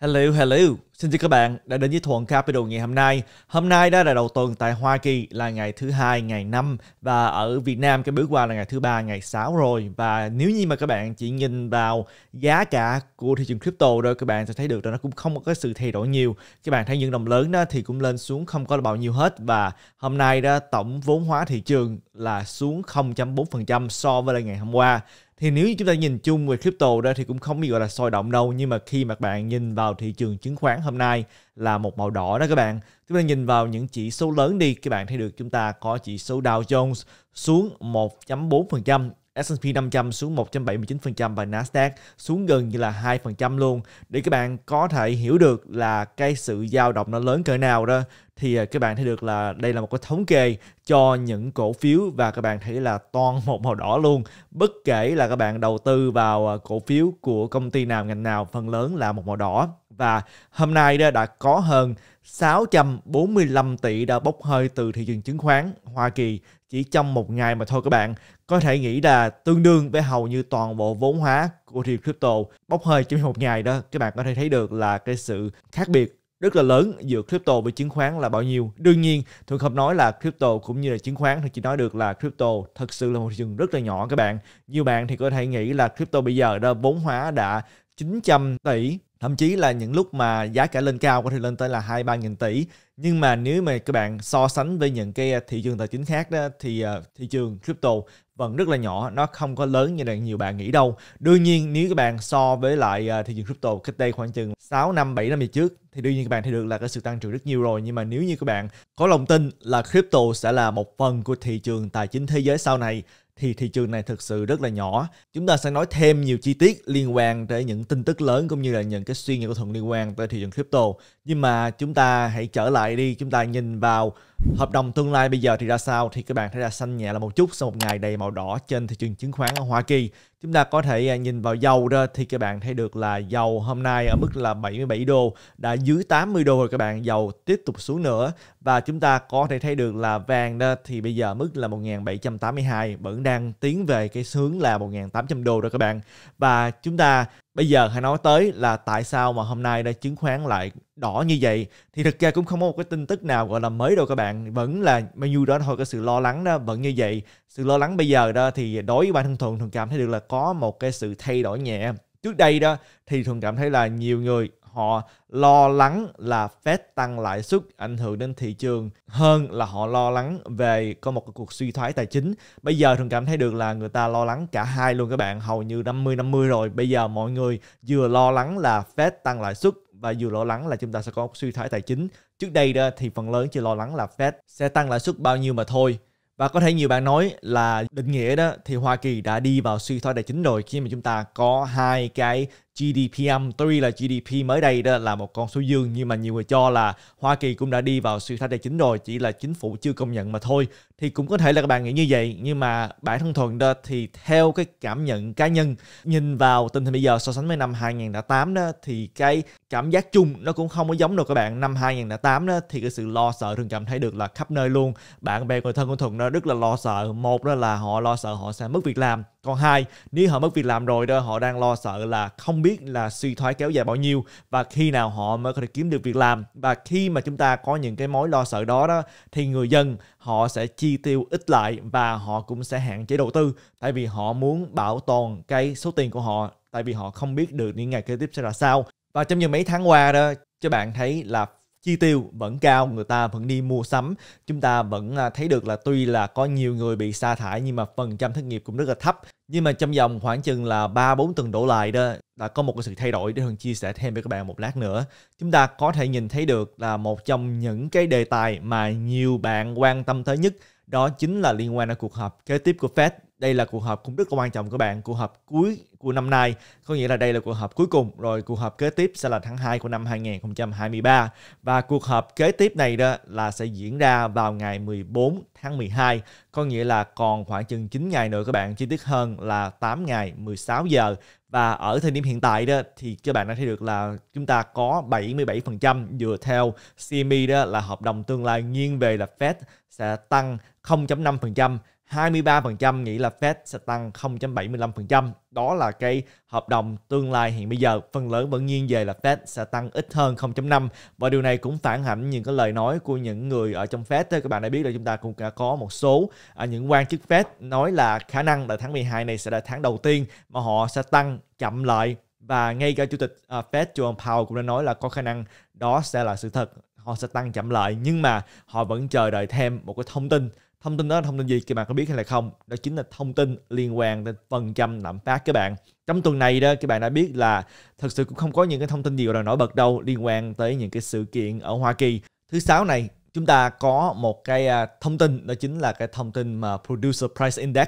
Hello, hello. Xin chào các bạn đã đến với Thuận Capital ngày hôm nay. Hôm nay đó là đầu tuần tại Hoa Kỳ là ngày thứ hai, ngày 5 và ở Việt Nam cái bước qua là ngày thứ ba, ngày 6 rồi. Và nếu như mà các bạn chỉ nhìn vào giá cả của thị trường crypto rồi các bạn sẽ thấy được là nó cũng không có sự thay đổi nhiều. Các bạn thấy những đồng lớn đó thì cũng lên xuống không có bao nhiêu hết và hôm nay đó tổng vốn hóa thị trường là xuống 0.4% so với là ngày hôm qua thì nếu như chúng ta nhìn chung về crypto ra thì cũng không bị gọi là sôi động đâu nhưng mà khi mà bạn nhìn vào thị trường chứng khoán hôm nay là một màu đỏ đó các bạn chúng ta nhìn vào những chỉ số lớn đi các bạn thấy được chúng ta có chỉ số Dow Jones xuống 1.4% S&P 500 xuống 1.79% và Nasdaq xuống gần như là 2% luôn. Để các bạn có thể hiểu được là cái sự dao động nó lớn cỡ nào đó thì à, các bạn thấy được là đây là một cái thống kê cho những cổ phiếu và các bạn thấy là toàn một màu đỏ luôn. Bất kể là các bạn đầu tư vào à, cổ phiếu của công ty nào ngành nào phần lớn là một màu đỏ và hôm nay đã có hơn 645 tỷ đã bốc hơi từ thị trường chứng khoán Hoa Kỳ chỉ trong một ngày mà thôi các bạn. Có thể nghĩ là tương đương với hầu như toàn bộ vốn hóa của thị trường crypto bốc hơi trong một ngày đó. Các bạn có thể thấy được là cái sự khác biệt rất là lớn giữa crypto với chứng khoán là bao nhiêu. Đương nhiên, tôi không nói là crypto cũng như là chứng khoán, thì chỉ nói được là crypto thật sự là một thị trường rất là nhỏ các bạn. Nhiều bạn thì có thể nghĩ là crypto bây giờ đã vốn hóa đã 900 tỷ thậm chí là những lúc mà giá cả lên cao có thể lên tới là hai ba nghìn tỷ nhưng mà nếu mà các bạn so sánh với những cái à, thị trường tài chính khác đó thì à, thị trường crypto vẫn rất là nhỏ nó không có lớn như là nhiều bạn nghĩ đâu đương nhiên nếu các bạn so với lại à, thị trường crypto cách đây khoảng chừng 6 năm 7 năm về trước thì đương nhiên các bạn thấy được là cái sự tăng trưởng rất nhiều rồi nhưng mà nếu như các bạn có lòng tin là crypto sẽ là một phần của thị trường tài chính thế giới sau này thì thị trường này thực sự rất là nhỏ. Chúng ta sẽ nói thêm nhiều chi tiết liên quan tới những tin tức lớn cũng như là những cái suy nghĩ của thuận liên quan tới thị trường crypto. Nhưng mà chúng ta hãy trở lại đi, chúng ta nhìn vào hợp đồng tương lai bây giờ thì ra sao thì các bạn thấy là xanh nhẹ là một chút sau một ngày đầy màu đỏ trên thị trường chứng khoán ở Hoa Kỳ. Chúng ta có thể à, nhìn vào dầu ra thì các bạn thấy được là dầu hôm nay ở mức là 77 đô đã dưới 80 đô rồi các bạn, dầu tiếp tục xuống nữa và chúng ta có thể thấy được là vàng đó thì bây giờ mức là 1782 vẫn đang tiến về cái hướng là 1800 đô rồi các bạn và chúng ta bây giờ hãy nói tới là tại sao mà hôm nay đây chứng khoán lại đỏ như vậy thì thực ra cũng không có một cái tin tức nào gọi là mới đâu các bạn vẫn là bao nhiêu đó thôi cái sự lo lắng đó vẫn như vậy sự lo lắng bây giờ đó thì đối với bản thân thuận thường cảm thấy được là có một cái sự thay đổi nhẹ trước đây đó thì thường cảm thấy là nhiều người họ lo lắng là Fed tăng lãi suất ảnh hưởng đến thị trường hơn là họ lo lắng về có một cuộc suy thoái tài chính. Bây giờ thường cảm thấy được là người ta lo lắng cả hai luôn các bạn, hầu như 50 50 rồi. Bây giờ mọi người vừa lo lắng là Fed tăng lãi suất và vừa lo lắng là chúng ta sẽ có suy thoái tài chính. Trước đây đó thì phần lớn chỉ lo lắng là Fed sẽ tăng lãi suất bao nhiêu mà thôi. Và có thể nhiều bạn nói là định nghĩa đó thì Hoa Kỳ đã đi vào suy thoái tài chính rồi khi mà chúng ta có hai cái GDP âm, tuy là GDP mới đây đó là một con số dương nhưng mà nhiều người cho là Hoa Kỳ cũng đã đi vào suy thoái tài chính rồi chỉ là chính phủ chưa công nhận mà thôi thì cũng có thể là các bạn nghĩ như vậy nhưng mà bản thân thuần đó thì theo cái cảm nhận cá nhân nhìn vào tình hình bây giờ so sánh với năm 2008 đó thì cái cảm giác chung nó cũng không có giống được các bạn năm 2008 đó thì cái sự lo sợ thường cảm thấy được là khắp nơi luôn bạn bè người thân của thuần đó rất là lo sợ một đó là họ lo sợ họ sẽ mất việc làm còn hai, nếu họ mất việc làm rồi đó, họ đang lo sợ là không biết là suy thoái kéo dài bao nhiêu và khi nào họ mới có thể kiếm được việc làm. Và khi mà chúng ta có những cái mối lo sợ đó đó thì người dân họ sẽ chi tiêu ít lại và họ cũng sẽ hạn chế đầu tư tại vì họ muốn bảo toàn cái số tiền của họ tại vì họ không biết được những ngày kế tiếp sẽ là sao. Và trong những mấy tháng qua đó, cho bạn thấy là chi tiêu vẫn cao người ta vẫn đi mua sắm chúng ta vẫn à, thấy được là tuy là có nhiều người bị sa thải nhưng mà phần trăm thất nghiệp cũng rất là thấp nhưng mà trong vòng khoảng chừng là 3-4 tuần đổ lại đó là có một cái sự thay đổi để Hường chia sẻ thêm với các bạn một lát nữa. Chúng ta có thể nhìn thấy được là một trong những cái đề tài mà nhiều bạn quan tâm tới nhất đó chính là liên quan đến cuộc họp kế tiếp của Fed đây là cuộc họp cũng rất quan trọng các bạn cuộc họp cuối của năm nay có nghĩa là đây là cuộc họp cuối cùng rồi cuộc họp kế tiếp sẽ là tháng 2 của năm 2023 và cuộc họp kế tiếp này đó là sẽ diễn ra vào ngày 14 tháng 12 có nghĩa là còn khoảng chừng 9 ngày nữa các bạn chi tiết hơn là 8 ngày 16 giờ và ở thời điểm hiện tại đó thì các bạn đã thấy được là chúng ta có 77% dựa theo CME đó là hợp đồng tương lai nghiêng về là Fed sẽ tăng 0.5% 23% nghĩ là Fed sẽ tăng 0.75%. Đó là cái hợp đồng tương lai hiện bây giờ. Phần lớn vẫn nghiêng về là Fed sẽ tăng ít hơn 0.5 và điều này cũng phản ảnh những cái lời nói của những người ở trong Fed. Các bạn đã biết là chúng ta cũng đã có một số à, những quan chức Fed nói là khả năng là tháng 12 này sẽ là tháng đầu tiên mà họ sẽ tăng chậm lại và ngay cả chủ tịch à, Fed Jerome Powell cũng đã nói là có khả năng đó sẽ là sự thật họ sẽ tăng chậm lại nhưng mà họ vẫn chờ đợi thêm một cái thông tin thông tin đó là thông tin gì các bạn có biết hay là không đó chính là thông tin liên quan đến phần trăm lạm phát các bạn trong tuần này đó các bạn đã biết là thực sự cũng không có những cái thông tin gì gọi là nổi bật đâu liên quan tới những cái sự kiện ở Hoa Kỳ thứ sáu này chúng ta có một cái à, thông tin đó chính là cái thông tin mà producer price index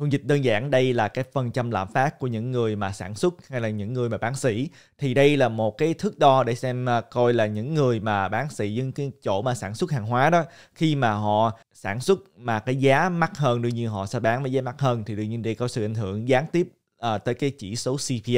Thuần dịch đơn giản đây là cái phần trăm lạm phát của những người mà sản xuất hay là những người mà bán sỉ thì đây là một cái thước đo để xem à, coi là những người mà bán sỉ những cái chỗ mà sản xuất hàng hóa đó khi mà họ sản xuất mà cái giá mắc hơn đương nhiên họ sẽ bán với giá mắc hơn thì đương nhiên đây có sự ảnh hưởng gián tiếp à, tới cái chỉ số CPI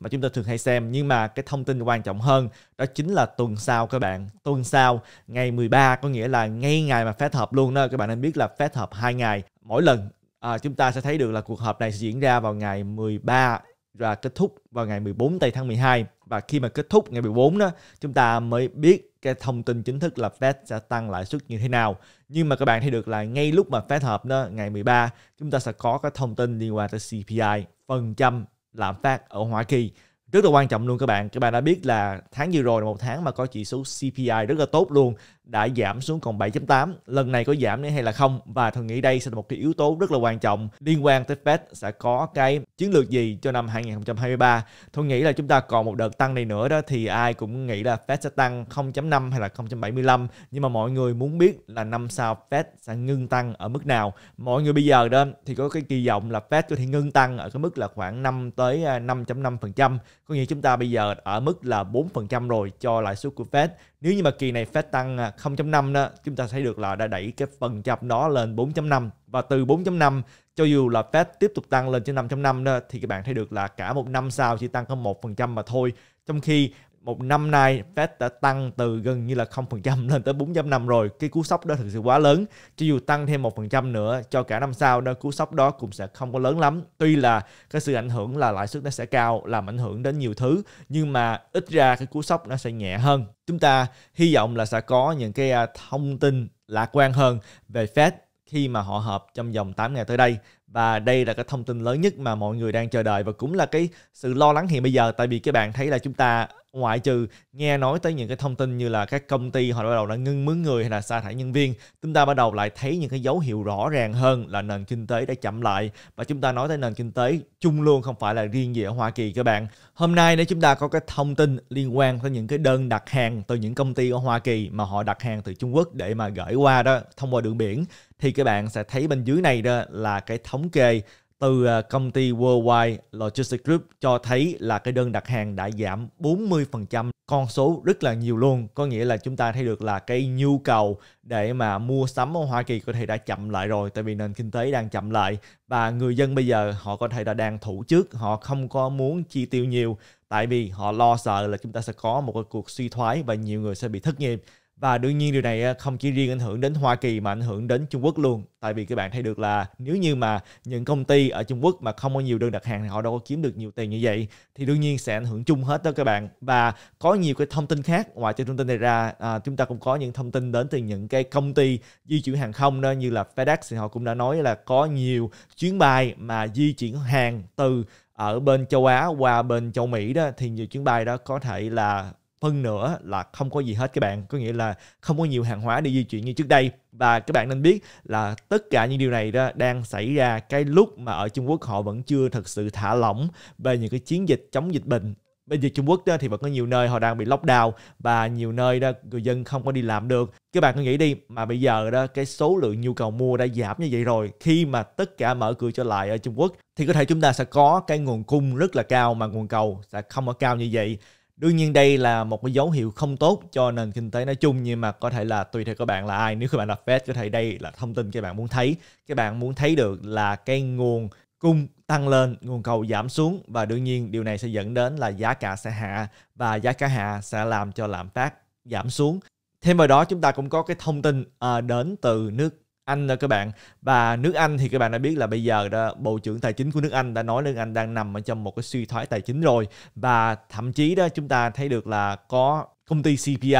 mà chúng ta thường hay xem nhưng mà cái thông tin quan trọng hơn đó chính là tuần sau các bạn tuần sau ngày 13 có nghĩa là ngay ngày mà phép hợp luôn đó các bạn nên biết là phép hợp hai ngày mỗi lần à, chúng ta sẽ thấy được là cuộc họp này sẽ diễn ra vào ngày 13 và kết thúc vào ngày 14 tây tháng 12 và khi mà kết thúc ngày 14 đó chúng ta mới biết cái thông tin chính thức là Fed sẽ tăng lãi suất như thế nào nhưng mà các bạn thấy được là ngay lúc mà Fed họp đó ngày 13 chúng ta sẽ có cái thông tin liên quan tới CPI phần trăm lạm phát ở Hoa Kỳ rất là quan trọng luôn các bạn các bạn đã biết là tháng vừa rồi là một tháng mà có chỉ số CPI rất là tốt luôn đã giảm xuống còn 7.8 lần này có giảm nữa hay là không và tôi nghĩ đây sẽ là một cái yếu tố rất là quan trọng liên quan tới Fed sẽ có cái chiến lược gì cho năm 2023 tôi nghĩ là chúng ta còn một đợt tăng này nữa đó thì ai cũng nghĩ là Fed sẽ tăng 0.5 hay là 0.75 nhưng mà mọi người muốn biết là năm sau Fed sẽ ngưng tăng ở mức nào mọi người bây giờ đó thì có cái kỳ vọng là Fed có thể ngưng tăng ở cái mức là khoảng 5 tới 5.5% à, có nghĩa chúng ta bây giờ ở mức là 4% rồi cho lãi suất của Fed. Nếu như mà kỳ này Fed tăng 0.5 à, đó, chúng ta thấy được là đã đẩy cái phần trăm đó lên 4.5 và từ 4.5 cho dù là Fed tiếp tục tăng lên trên 5.5 đó thì các bạn thấy được là cả một năm sau chỉ tăng có 1% mà thôi. Trong khi một năm nay Fed đã tăng từ gần như là 0% lên tới 4.5 rồi. Cái cú sốc đó thực sự quá lớn. Cho dù tăng thêm một phần trăm nữa cho cả năm sau, đó cú sốc đó cũng sẽ không có lớn lắm. Tuy là cái sự ảnh hưởng là lãi suất nó sẽ cao, làm ảnh hưởng đến nhiều thứ, nhưng mà ít ra cái cú sốc nó sẽ nhẹ hơn. Chúng ta hy vọng là sẽ có những cái à, thông tin lạc quan hơn về Fed khi mà họ họp trong vòng 8 ngày tới đây và đây là cái thông tin lớn nhất mà mọi người đang chờ đợi và cũng là cái sự lo lắng hiện bây giờ tại vì các bạn thấy là chúng ta ngoại trừ nghe nói tới những cái thông tin như là các công ty họ bắt đầu đã ngưng mướn người hay là sa thải nhân viên chúng ta bắt đầu lại thấy những cái dấu hiệu rõ ràng hơn là nền kinh tế đã chậm lại và chúng ta nói tới nền kinh tế chung luôn không phải là riêng gì ở Hoa Kỳ các bạn hôm nay nếu chúng ta có cái thông tin liên quan tới những cái đơn đặt hàng từ những công ty ở Hoa Kỳ mà họ đặt hàng từ Trung Quốc để mà gửi qua đó thông qua đường biển thì các bạn sẽ thấy bên dưới này đó là cái thống kê từ à, công ty Worldwide Logistics Group cho thấy là cái đơn đặt hàng đã giảm 40%, con số rất là nhiều luôn. Có nghĩa là chúng ta thấy được là cái nhu cầu để mà mua sắm ở Hoa Kỳ có thể đã chậm lại rồi tại vì nền kinh tế đang chậm lại và người dân bây giờ họ có thể đã đang thủ trước, họ không có muốn chi tiêu nhiều tại vì họ lo sợ là chúng ta sẽ có một cái cuộc suy thoái và nhiều người sẽ bị thất nghiệp và đương nhiên điều này à, không chỉ riêng ảnh hưởng đến Hoa Kỳ mà ảnh hưởng đến Trung Quốc luôn tại vì các bạn thấy được là nếu như mà những công ty ở Trung Quốc mà không có nhiều đơn đặt hàng thì họ đâu có kiếm được nhiều tiền như vậy thì đương nhiên sẽ ảnh hưởng chung hết đó các bạn và có nhiều cái thông tin khác ngoài cho thông tin này ra à, chúng ta cũng có những thông tin đến từ những cái công ty di chuyển hàng không đó như là FedEx thì họ cũng đã nói là có nhiều chuyến bay mà di chuyển hàng từ ở bên châu Á qua bên châu Mỹ đó thì nhiều chuyến bay đó có thể là phân nữa là không có gì hết các bạn có nghĩa là không có nhiều hàng hóa để di chuyển như trước đây và các bạn nên biết là tất cả những điều này đó đang xảy ra cái lúc mà ở Trung Quốc họ vẫn chưa thật sự thả lỏng về những cái chiến dịch chống dịch bệnh bây giờ Trung Quốc đó thì vẫn có nhiều nơi họ đang bị lockdown và nhiều nơi đó người dân không có đi làm được các bạn cứ nghĩ đi mà bây giờ đó cái số lượng nhu cầu mua đã giảm như vậy rồi khi mà tất cả mở cửa trở lại ở Trung Quốc thì có thể chúng ta sẽ có cái nguồn cung rất là cao mà nguồn cầu sẽ không ở cao như vậy đương nhiên đây là một cái dấu hiệu không tốt cho nền kinh tế nói chung nhưng mà có thể là tùy theo các bạn là ai nếu các bạn là Fed có thể đây là thông tin các bạn muốn thấy các bạn muốn thấy được là cái nguồn cung tăng lên nguồn cầu giảm xuống và đương nhiên điều này sẽ dẫn đến là giá cả sẽ hạ và giá cả hạ sẽ làm cho lạm phát giảm xuống thêm vào đó chúng ta cũng có cái thông tin à, đến từ nước anh đó các bạn và nước Anh thì các bạn đã biết là bây giờ đó Bộ trưởng Tài chính của nước Anh đã nói nước Anh đang nằm ở trong một cái suy thoái tài chính rồi và thậm chí đó chúng ta thấy được là có công ty CPI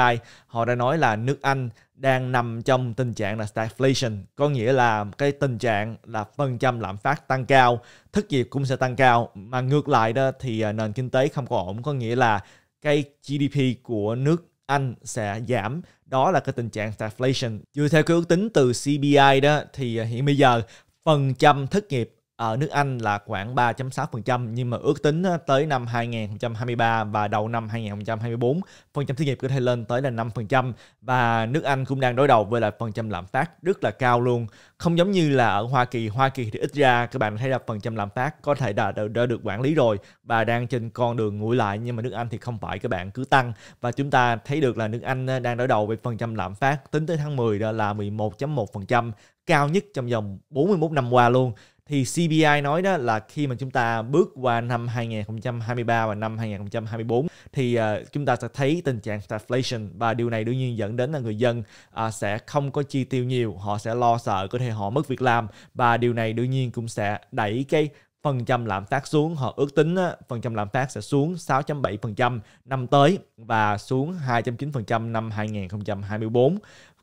họ đã nói là nước Anh đang nằm trong tình trạng là stagflation có nghĩa là cái tình trạng là phần trăm lạm phát tăng cao thất nghiệp cũng sẽ tăng cao mà ngược lại đó thì nền kinh tế không có ổn có nghĩa là cái GDP của nước anh sẽ giảm đó là cái tình trạng stagflation. Dựa theo cái ước tính từ CBI đó thì à, hiện bây giờ phần trăm thất nghiệp ở ờ, nước Anh là khoảng 3.6% nhưng mà ước tính tới năm 2023 và đầu năm 2024 phần trăm thất nghiệp có thể lên tới là 5% và nước Anh cũng đang đối đầu với lại phần trăm lạm phát rất là cao luôn không giống như là ở Hoa Kỳ Hoa Kỳ thì ít ra các bạn thấy là phần trăm lạm phát có thể đã, đã, đã được quản lý rồi và đang trên con đường nguội lại nhưng mà nước Anh thì không phải các bạn cứ tăng và chúng ta thấy được là nước Anh đang đối đầu với phần trăm lạm phát tính tới tháng 10 đó là 11.1% cao nhất trong vòng 41 năm qua luôn thì CBI nói đó là khi mà chúng ta bước qua năm 2023 và năm 2024 thì uh, chúng ta sẽ thấy tình trạng stagflation và điều này đương nhiên dẫn đến là người dân uh, sẽ không có chi tiêu nhiều, họ sẽ lo sợ có thể họ mất việc làm và điều này đương nhiên cũng sẽ đẩy cái phần trăm lạm phát xuống họ ước tính phần trăm lạm phát sẽ xuống 6.7% năm tới và xuống 2.9% năm 2024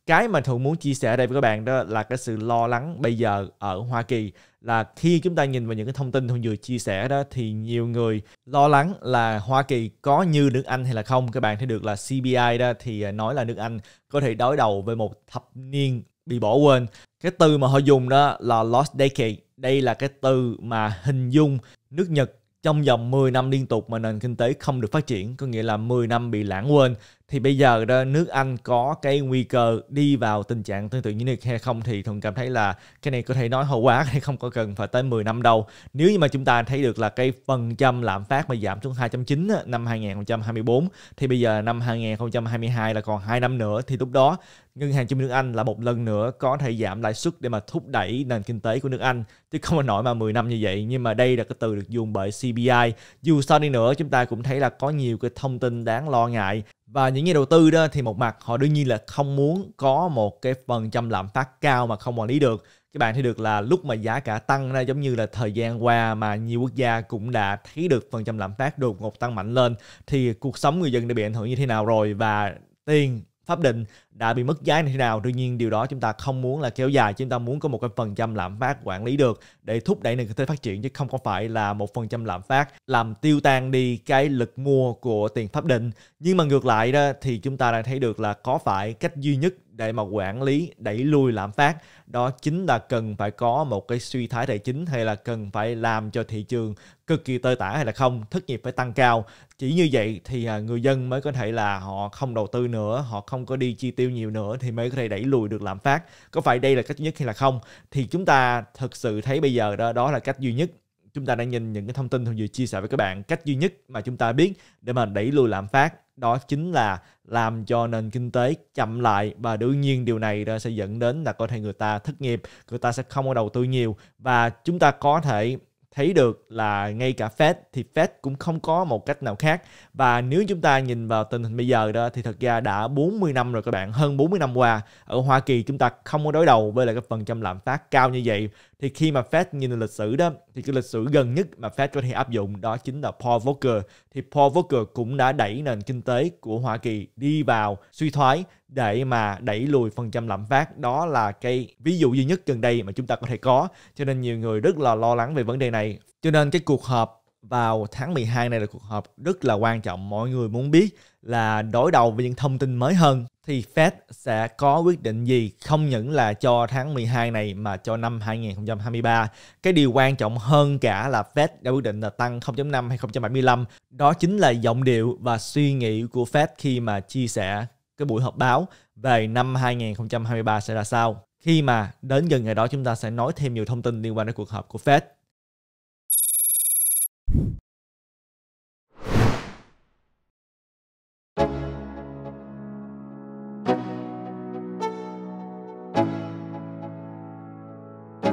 cái mà thường muốn chia sẻ ở đây với các bạn đó là cái sự lo lắng bây giờ ở Hoa Kỳ là khi chúng ta nhìn vào những cái thông tin thường vừa chia sẻ đó thì nhiều người lo lắng là Hoa Kỳ có như nước Anh hay là không các bạn thấy được là CBI đó thì à, nói là nước Anh có thể đối đầu với một thập niên bị bỏ quên cái từ mà họ dùng đó là lost decade đây là cái từ mà hình dung nước Nhật trong vòng 10 năm liên tục mà nền kinh tế không được phát triển, có nghĩa là 10 năm bị lãng quên thì bây giờ đó, nước Anh có cái nguy cơ đi vào tình trạng tương tự như nước hay không thì Thuận cảm thấy là cái này có thể nói hậu quả hay không có cần phải tới 10 năm đâu. Nếu như mà chúng ta thấy được là cái phần trăm lạm phát mà giảm xuống 2.9 năm 2024 thì bây giờ năm 2022 là còn 2 năm nữa thì lúc đó ngân hàng trung ương Anh là một lần nữa có thể giảm lãi suất để mà thúc đẩy nền kinh tế của nước Anh chứ không phải nổi mà 10 năm như vậy nhưng mà đây là cái từ được dùng bởi CBI dù sao đi nữa chúng ta cũng thấy là có nhiều cái thông tin đáng lo ngại và những nhà đầu tư đó thì một mặt họ đương nhiên là không muốn có một cái phần trăm lạm phát cao mà không quản lý được các bạn thấy được là lúc mà giá cả tăng ra giống như là thời gian qua mà nhiều quốc gia cũng đã thấy được phần trăm lạm phát đột ngột tăng mạnh lên thì cuộc sống người dân đã bị ảnh hưởng như thế nào rồi và tiền pháp định đã bị mất giá như thế nào đương nhiên điều đó chúng ta không muốn là kéo dài chúng ta muốn có một cái phần trăm lạm phát quản lý được để thúc đẩy nền kinh tế phát triển chứ không có phải là một phần trăm lạm phát làm tiêu tan đi cái lực mua của tiền pháp định nhưng mà ngược lại đó thì chúng ta đang thấy được là có phải cách duy nhất để mà quản lý đẩy lùi lạm phát đó chính là cần phải có một cái suy thái tài chính hay là cần phải làm cho thị trường cực kỳ tơi tả hay là không thất nghiệp phải tăng cao chỉ như vậy thì à, người dân mới có thể là họ không đầu tư nữa họ không có đi chi tiêu nhiều nữa thì mới có thể đẩy lùi được lạm phát có phải đây là cách duy nhất hay là không thì chúng ta thực sự thấy bây giờ đó đó là cách duy nhất chúng ta đang nhìn những cái thông tin tôi vừa chia sẻ với các bạn cách duy nhất mà chúng ta biết để mà đẩy lùi lạm phát đó chính là làm cho nền kinh tế chậm lại và đương nhiên điều này sẽ dẫn đến là có thể người ta thất nghiệp, người ta sẽ không có đầu tư nhiều và chúng ta có thể thấy được là ngay cả Fed thì Fed cũng không có một cách nào khác và nếu chúng ta nhìn vào tình hình bây giờ đó thì thật ra đã 40 năm rồi các bạn hơn 40 năm qua ở Hoa Kỳ chúng ta không có đối đầu với lại cái phần trăm lạm phát cao như vậy thì khi mà Fed nhìn lịch sử đó thì cái lịch sử gần nhất mà Fed có thể áp dụng đó chính là Paul Volcker thì Paul Volcker cũng đã đẩy nền kinh tế của Hoa Kỳ đi vào suy thoái để mà đẩy lùi phần trăm lạm phát đó là cái ví dụ duy nhất gần đây mà chúng ta có thể có cho nên nhiều người rất là lo lắng về vấn đề này cho nên cái cuộc họp vào tháng 12 này là cuộc họp rất là quan trọng mọi người muốn biết là đối đầu với những thông tin mới hơn thì Fed sẽ có quyết định gì không những là cho tháng 12 này mà cho năm 2023. Cái điều quan trọng hơn cả là Fed đã quyết định là tăng 0.5 hay 0.75. Đó chính là giọng điệu và suy nghĩ của Fed khi mà chia sẻ cái buổi họp báo về năm 2023 sẽ ra sao. Khi mà đến gần ngày đó chúng ta sẽ nói thêm nhiều thông tin liên quan đến cuộc họp của Fed.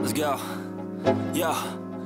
Let's go. Yeah.